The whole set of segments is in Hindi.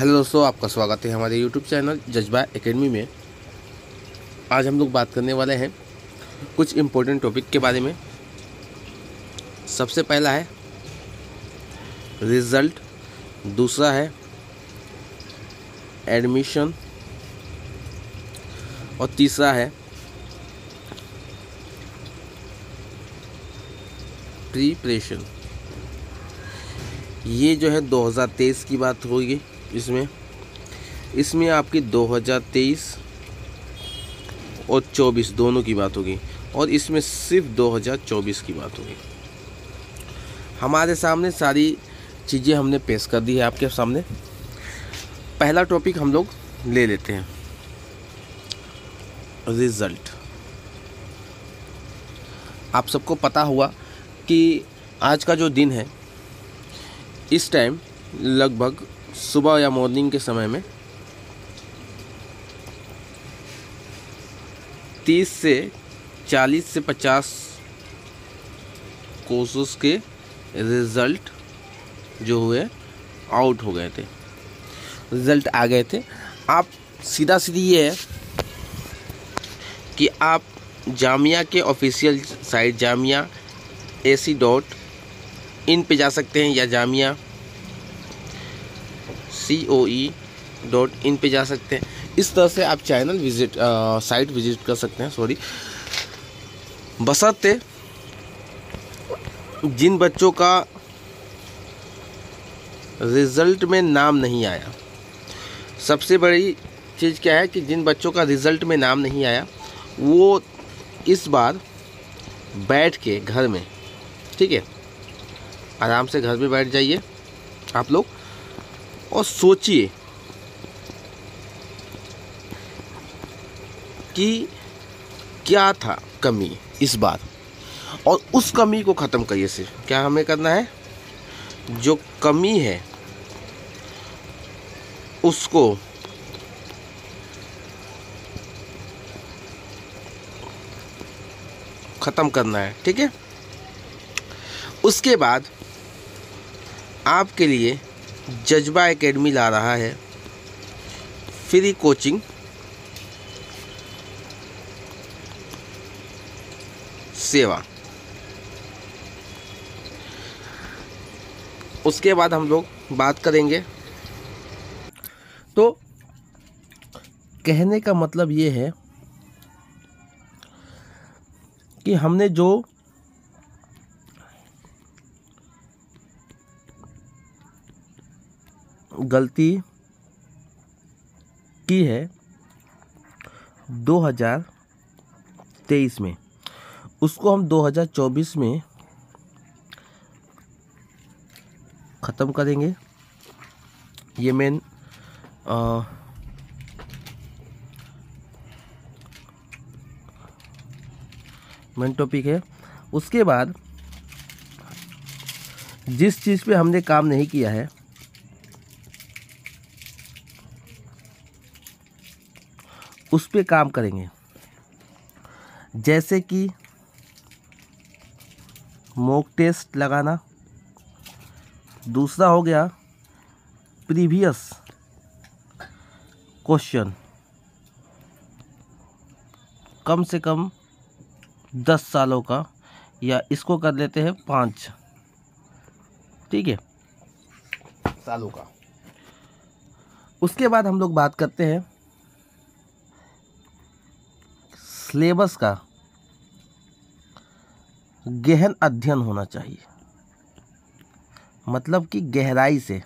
हेलो दोस्तों आपका स्वागत है हमारे यूट्यूब चैनल जज्बा एकेडमी में आज हम लोग बात करने वाले हैं कुछ इम्पोर्टेंट टॉपिक के बारे में सबसे पहला है रिज़ल्ट दूसरा है एडमिशन और तीसरा है प्रीपरेशन ये जो है 2023 की बात होगी इसमें इसमें आपकी 2023 और 24 दोनों की बात होगी और इसमें सिर्फ 2024 की बात होगी हमारे सामने सारी चीज़ें हमने पेश कर दी है आपके सामने पहला टॉपिक हम लोग ले लेते हैं रिज़ल्ट आप सबको पता हुआ कि आज का जो दिन है इस टाइम लगभग सुबह या मॉर्निंग के समय में 30 से 40 से 50 कोर्सेस के रिज़ल्ट जो हुए आउट हो गए थे रिज़ल्ट आ गए थे आप सीधा सीधी ये है कि आप जामिया के official site Jamia A C dot in पे जा सकते हैं या जामिया सी ओ ई डॉट इन पर जा सकते हैं इस तरह से आप चैनल विजिट साइट विजिट कर सकते हैं सॉरी बसाते जिन बच्चों का रिज़ल्ट में नाम नहीं आया सबसे बड़ी चीज़ क्या है कि जिन बच्चों का रिज़ल्ट में नाम नहीं आया वो इस बार बैठ के घर में ठीक है आराम से घर में बैठ जाइए आप लोग और सोचिए कि क्या था कमी इस बार और उस कमी को ख़त्म करिए से क्या हमें करना है जो कमी है उसको ख़त्म करना है ठीक है उसके बाद आपके लिए जज्बा एकेडमी ला रहा है फ्री कोचिंग सेवा उसके बाद हम लोग बात करेंगे तो कहने का मतलब ये है कि हमने जो गलती की है 2023 में उसको हम 2024 में ख़त्म करेंगे ये मेन मेन टॉपिक है उसके बाद जिस चीज़ पे हमने काम नहीं किया है उस पर काम करेंगे जैसे कि मोक टेस्ट लगाना दूसरा हो गया प्रीवियस क्वेश्चन कम से कम दस सालों का या इसको कर लेते हैं पाँच ठीक है सालों का उसके बाद हम लोग बात करते हैं सिलेबस का गहन अध्ययन होना चाहिए मतलब कि गहराई से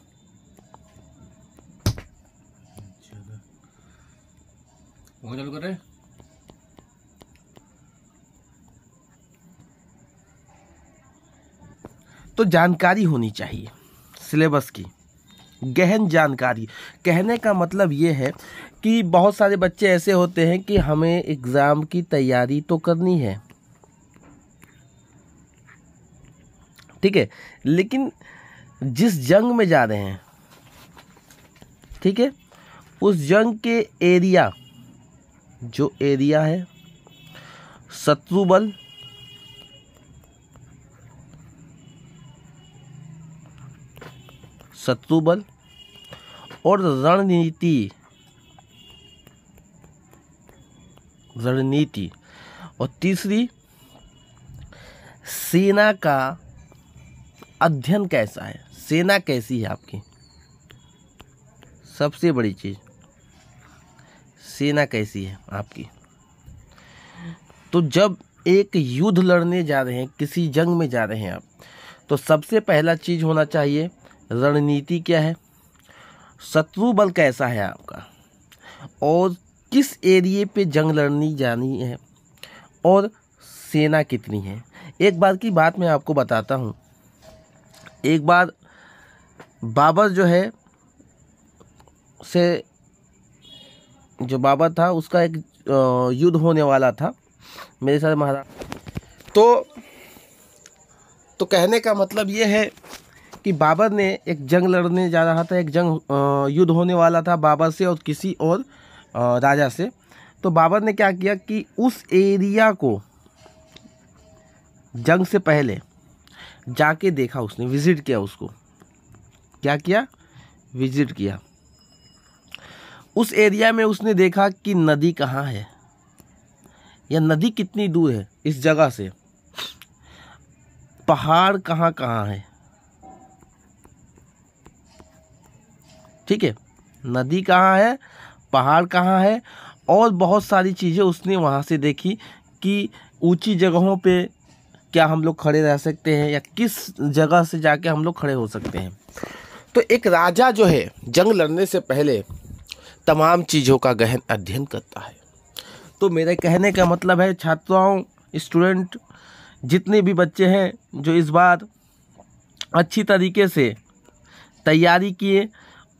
तो जानकारी होनी चाहिए सिलेबस की गहन जानकारी कहने का मतलब ये है कि बहुत सारे बच्चे ऐसे होते हैं कि हमें एग्ज़ाम की तैयारी तो करनी है ठीक है लेकिन जिस जंग में जा रहे हैं ठीक है उस जंग के एरिया जो एरिया है शत्रु बल शत्रु बल और रणनीति रणनीति और तीसरी सेना का अध्ययन कैसा है सेना कैसी है आपकी सबसे बड़ी चीज़ सेना कैसी है आपकी तो जब एक युद्ध लड़ने जा रहे हैं किसी जंग में जा रहे हैं आप तो सबसे पहला चीज़ होना चाहिए रणनीति क्या है शत्रु बल कैसा है आपका और किस एरिए पे जंग लड़नी जानी है और सेना कितनी है एक बार की बात मैं आपको बताता हूँ एक बार बाबर जो है से जो बाबर था उसका एक युद्ध होने वाला था मेरे साथ महाराज तो तो कहने का मतलब ये है कि बाबर ने एक जंग लड़ने जा रहा था एक जंग युद्ध होने वाला था बाबर से और किसी और राजा से तो बाबर ने क्या किया कि उस एरिया को जंग से पहले जाके देखा उसने विजिट किया उसको क्या किया विजिट किया उस एरिया में उसने देखा कि नदी कहाँ है या नदी कितनी दूर है इस जगह से पहाड़ कहाँ कहाँ है ठीक है नदी कहाँ है पहाड़ कहाँ है और बहुत सारी चीज़ें उसने वहाँ से देखी कि ऊंची जगहों पे क्या हम लोग खड़े रह सकते हैं या किस जगह से जाके हम लोग खड़े हो सकते हैं तो एक राजा जो है जंग लड़ने से पहले तमाम चीज़ों का गहन अध्ययन करता है तो मेरे कहने का मतलब है छात्राओं स्टूडेंट जितने भी बच्चे हैं जो इस बार अच्छी तरीके से तैयारी किए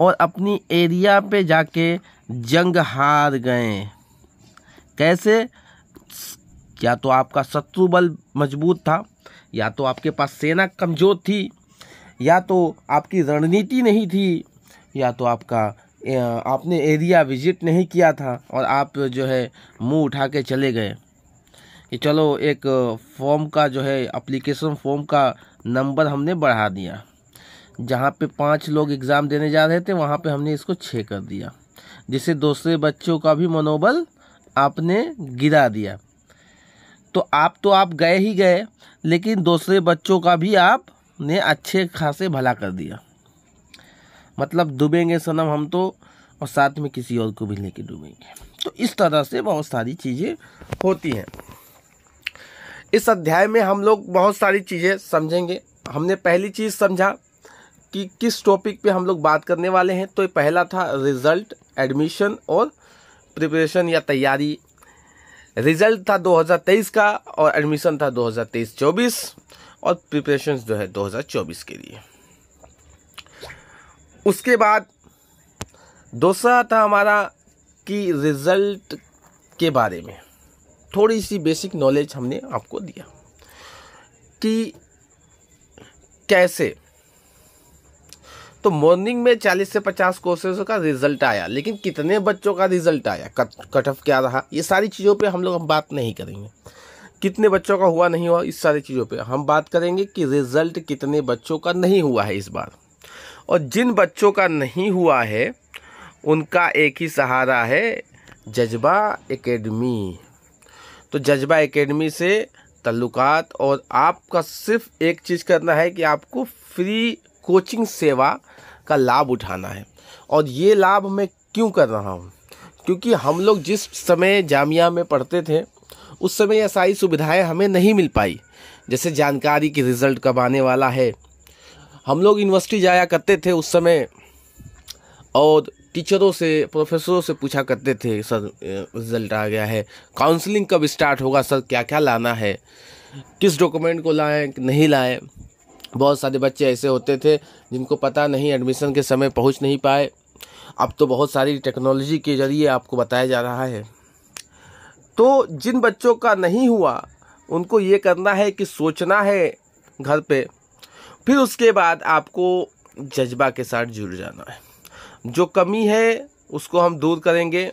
और अपनी एरिया पे जाके जंग हार गए कैसे या तो आपका शत्रु बल मजबूत था या तो आपके पास सेना कमज़ोर थी या तो आपकी रणनीति नहीं थी या तो आपका आपने एरिया विजिट नहीं किया था और आप जो है मुंह उठा के चले गए कि चलो एक फॉर्म का जो है अप्लीकेशन फॉर्म का नंबर हमने बढ़ा दिया जहाँ पे पाँच लोग एग्ज़ाम देने जा रहे थे वहाँ पे हमने इसको छः कर दिया जिससे दूसरे बच्चों का भी मनोबल आपने गिरा दिया तो आप तो आप गए ही गए लेकिन दूसरे बच्चों का भी आपने अच्छे खासे भला कर दिया मतलब डूबेंगे सनम हम तो और साथ में किसी और को भी लेके डूबेंगे तो इस तरह से बहुत सारी चीज़ें होती हैं इस अध्याय में हम लोग बहुत सारी चीज़ें समझेंगे हमने पहली चीज़ समझा कि किस टॉपिक पे हम लोग बात करने वाले हैं तो पहला था रिज़ल्ट एडमिशन और प्रिपरेशन या तैयारी रिज़ल्ट था 2023 का और एडमिशन था 2023-24 और प्रिपरेशन जो है 2024 के लिए उसके बाद दूसरा था हमारा कि रिज़ल्ट के बारे में थोड़ी सी बेसिक नॉलेज हमने आपको दिया कि कैसे तो मॉर्निंग में 40 से 50 कोर्सेज का रिजल्ट आया लेकिन कितने बच्चों का रिजल्ट आया कट कट ऑफ क्या रहा ये सारी चीज़ों पे हम लोग हम बात नहीं करेंगे कितने बच्चों का हुआ नहीं हुआ इस सारी चीज़ों पे हम बात करेंगे कि रिजल्ट कितने बच्चों का नहीं हुआ है इस बार और जिन बच्चों का नहीं हुआ है उनका एक ही सहारा है जज्बा एकेडमी तो जज्बा एकेडमी से तल्लुकात और आपका सिर्फ एक चीज़ करना है कि आपको फ्री कोचिंग सेवा का लाभ उठाना है और ये लाभ मैं क्यों कर रहा हूँ क्योंकि हम लोग जिस समय जामिया में पढ़ते थे उस समय यह सारी सुविधाएं हमें नहीं मिल पाई जैसे जानकारी कि रिज़ल्ट कब आने वाला है हम लोग यूनिवर्सिटी जाया करते थे उस समय और टीचरों से प्रोफेसरों से पूछा करते थे सर रिज़ल्ट आ गया है काउंसलिंग कब स्टार्ट होगा सर क्या क्या लाना है किस डॉक्यूमेंट को लाएं नहीं लाएं बहुत सारे बच्चे ऐसे होते थे जिनको पता नहीं एडमिशन के समय पहुंच नहीं पाए अब तो बहुत सारी टेक्नोलॉजी के ज़रिए आपको बताया जा रहा है तो जिन बच्चों का नहीं हुआ उनको ये करना है कि सोचना है घर पे फिर उसके बाद आपको जज्बा के साथ जुड़ जाना है जो कमी है उसको हम दूर करेंगे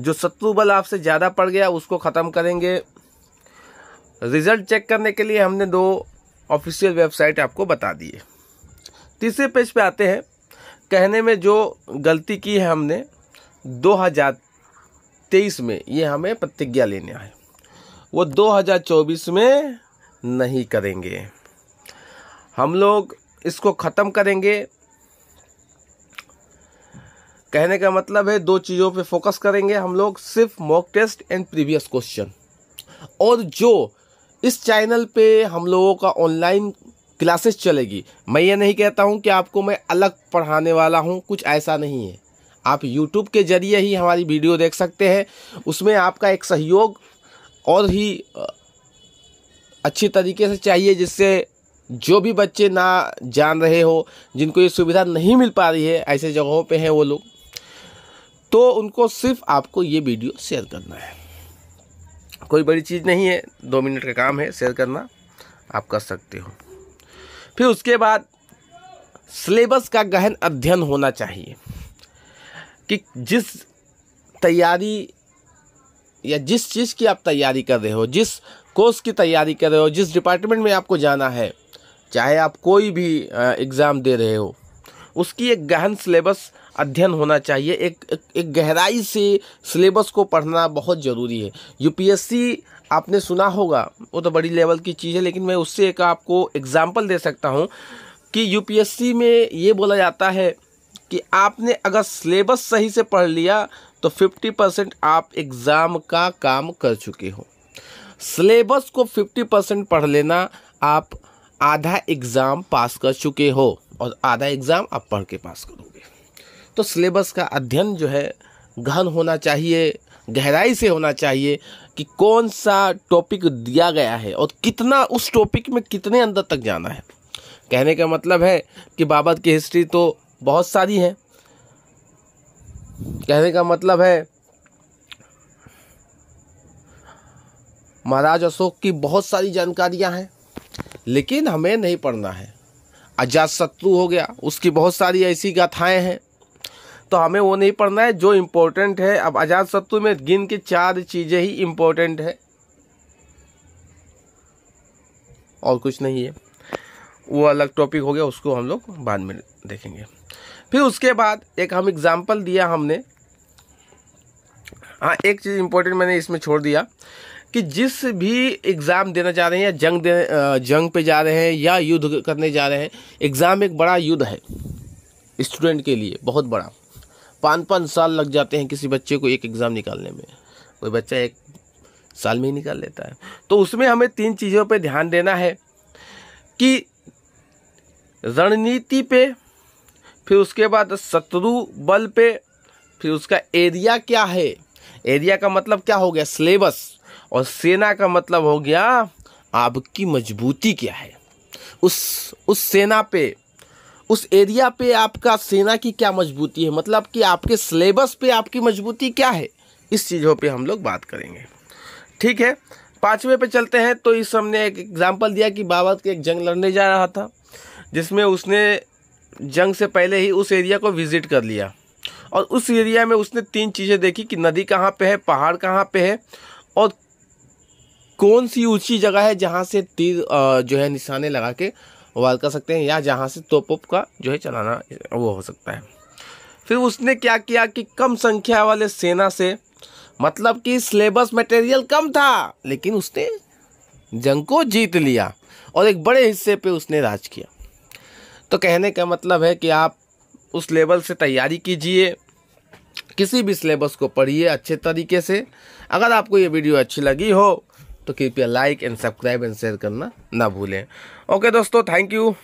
जो शत्रु बल आपसे ज़्यादा पड़ गया उसको ख़त्म करेंगे रिज़ल्ट चेक करने के लिए हमने दो ऑफिशियल वेबसाइट आपको बता दिए तीसरे पेज पे आते हैं कहने में जो गलती की है हमने 2023 में ये हमें प्रतिज्ञा लेना है वो 2024 में नहीं करेंगे हम लोग इसको ख़त्म करेंगे कहने का मतलब है दो चीज़ों पे फोकस करेंगे हम लोग सिर्फ mock test and previous question और जो इस चैनल पे हम लोगों का ऑनलाइन क्लासेस चलेगी मैं ये नहीं कहता हूँ कि आपको मैं अलग पढ़ाने वाला हूँ कुछ ऐसा नहीं है आप यूट्यूब के ज़रिए ही हमारी वीडियो देख सकते हैं उसमें आपका एक सहयोग और ही अच्छी तरीके से चाहिए जिससे जो भी बच्चे ना जान रहे हो जिनको ये सुविधा नहीं मिल पा रही है ऐसे जगहों पे हैं वो लोग तो उनको सिर्फ आपको ये वीडियो शेयर करना है कोई बड़ी चीज़ नहीं है दो मिनट का काम है शेयर करना आप कर सकते हो फिर उसके बाद सिलेबस का गहन अध्ययन होना चाहिए कि जिस तैयारी या जिस चीज़ की आप तैयारी कर रहे हो जिस कोर्स की तैयारी कर रहे हो जिस डिपार्टमेंट में आपको जाना है चाहे आप कोई भी एग्ज़ाम दे रहे हो उसकी एक गहन सिलेबस अध्ययन होना चाहिए एक एक, एक गहराई से सिलेबस को पढ़ना बहुत ज़रूरी है यूपीएससी आपने सुना होगा वो तो बड़ी लेवल की चीज़ है लेकिन मैं उससे एक आपको एग्ज़ाम्पल दे सकता हूँ कि यूपीएससी में ये बोला जाता है कि आपने अगर सिलेबस सही से पढ़ लिया तो 50 परसेंट आप एग्ज़ाम का काम कर चुके हो सिलेबस को 50 परसेंट पढ़ लेना आप आधा एग्ज़ाम पास कर चुके हो और आधा एग्ज़ाम आप पढ़ के पास करोगे तो सिलेबस का अध्ययन जो है गहन होना चाहिए गहराई से होना चाहिए कि कौन सा टॉपिक दिया गया है और कितना उस टॉपिक में कितने अंदर तक जाना है कहने का मतलब है कि बाबत की हिस्ट्री तो बहुत सारी है कहने का मतलब है महाराज अशोक की बहुत सारी जानकारियां हैं लेकिन हमें नहीं पढ़ना है अजात शत्रु हो गया उसकी बहुत सारी ऐसी गाथाएं हैं तो हमें वो नहीं पढ़ना है जो इम्पोर्टेंट है अब अजात शत्रु में गिन के चार चीज़ें ही इम्पोर्टेंट है और कुछ नहीं है वो अलग टॉपिक हो गया उसको हम लोग बाद में देखेंगे फिर उसके बाद एक हम एग्ज़ाम्पल दिया हमने हाँ एक चीज़ इम्पोर्टेंट मैंने इसमें छोड़ दिया कि जिस भी एग्ज़ाम देना चाह रहे हैं या जंग दे जंग पे जा रहे हैं या युद्ध करने जा रहे हैं एग्ज़ाम एक बड़ा युद्ध है स्टूडेंट के लिए बहुत बड़ा पाँच पाँच साल लग जाते हैं किसी बच्चे को एक एग्ज़ाम निकालने में कोई बच्चा एक साल में ही निकाल लेता है तो उसमें हमें तीन चीज़ों पर ध्यान देना है कि रणनीति पे फिर उसके बाद शत्रु बल पे फिर उसका एरिया क्या है एरिया का मतलब क्या हो गया सिलेबस और सेना का मतलब हो गया आपकी मजबूती क्या है उस उस सेना पे उस एरिया पे आपका सेना की क्या मजबूती है मतलब कि आपके सिलेबस पे आपकी मजबूती क्या है इस चीज़ों पे हम लोग बात करेंगे ठीक है पाँचवें पे चलते हैं तो इस हमने एक एग्जाम्पल दिया कि बाबा के एक जंग लड़ने जा रहा था जिसमें उसने जंग से पहले ही उस एरिया को विज़िट कर लिया और उस एरिया में उसने तीन चीज़ें देखी कि नदी कहाँ पर है पहाड़ कहाँ पर है और कौन सी ऊंची जगह है जहाँ से तीर जो है निशाने लगा के वाल कर सकते हैं या जहाँ से तोप उप का जो है चलाना वो हो सकता है फिर उसने क्या किया कि कम संख्या वाले सेना से मतलब कि सिलेबस मटेरियल कम था लेकिन उसने जंग को जीत लिया और एक बड़े हिस्से पे उसने राज किया तो कहने का मतलब है कि आप उस लेवल से तैयारी कीजिए किसी भी सिलेबस को पढ़िए अच्छे तरीके से अगर आपको ये वीडियो अच्छी लगी हो तो कृपया like and subscribe and share करना ना भूलें ओके दोस्तों थैंक यू